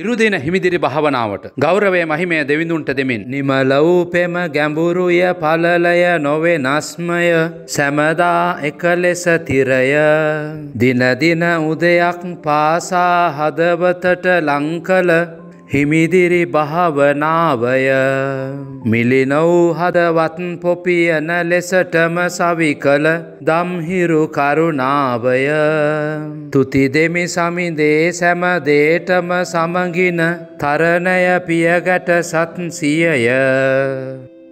ඉරුදින හිමිදිරි භාවනාවට ගෞරවේ මහිමය දෙවිඳුන්ට දෙමින් නිමලව් පෙම ගැඹුරුය පලලය නොවේ නස්මය සැමදා එක ලෙස තිරය දිනදින උදයක් පාසා හදවතට ලංකල හිමිදිරි භාවනාවය මිලිනව් හදවත් පොපියන ලෙසටම සවිකල දම්හිරු කරුණාවය තුති දෙමි සමිදේ සැමදේටම සමගින තරණය පියගැට සත් සියය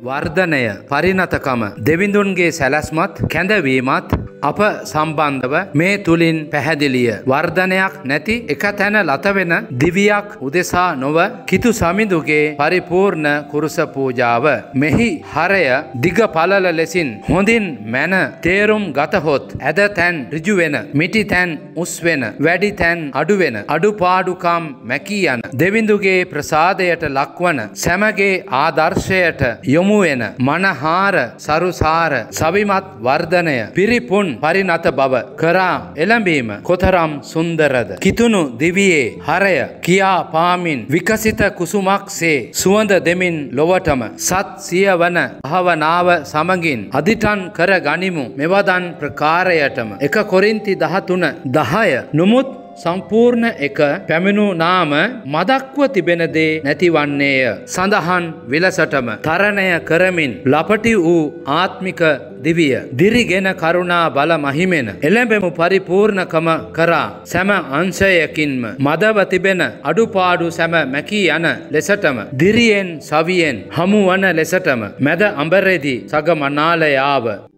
වර්ධනය පරිනතකම දෙවිඳුන්ගේ සැලැස්මත් කැඳවීමත් අප සම්බන්ධව මේ තුළින් පැහැදිලිය. වර්ධනයක් නැති එක තැන ලතවෙන දිවියක් උදෙසා නොව කිතු සමිඳුගේ පරිපූර්ණ කුරුස පූජාව. මෙහි හරය දිග පලල ලෙසින් හොඳින් මැන තේරුම් ගතහොත් ඇද තැන් රිජුවෙන මිටි තැන් උස්වෙන වැඩි තැන් අඩුවෙන අඩුපාඩුකම් මැකී යන. දෙවිඳුගේ ප්‍රසාදයට ලක්වන සැමගේ ආදර්ශයට යොමුවෙන මනහාර සරුසාර සවිමත් වර්ධනය පිරිපුන් ඔවුන් පරිනත බව කරා එළඹීම කොතරම් සුන්දරද. කිතුුණු දිවියේ හරය කියා පාමින් විකසිත කුසුමක්සේ සුවඳ දෙමින් ලොවටම සත් සියවන අහවනාව සමගින් අධිටන් කර ගනිමු මෙවදන් ප්‍රකාරයටම එක කොරින්ති දහතුන දහය නොමුත් සම්පූර්ණ එක පැමිණු නාම මදක්ව තිබෙනදේ නැතිවන්නේය. සඳහන් වෙලසටම තරණය කරමින් ලපටි වූ ආත්මික දිවිය. දිරිගෙන කරුණා බල මහිමෙන. එළඹෙමු පරිපූර්ණකම කරා සැම අංශයකින්ම. මදව තිබෙන අඩුපාඩු සැම මැකී යන ලෙසටම. දිරියෙන් සවියෙන් හමුවන ලෙසටම මැද අඹරෙදි සගමනාලයාව.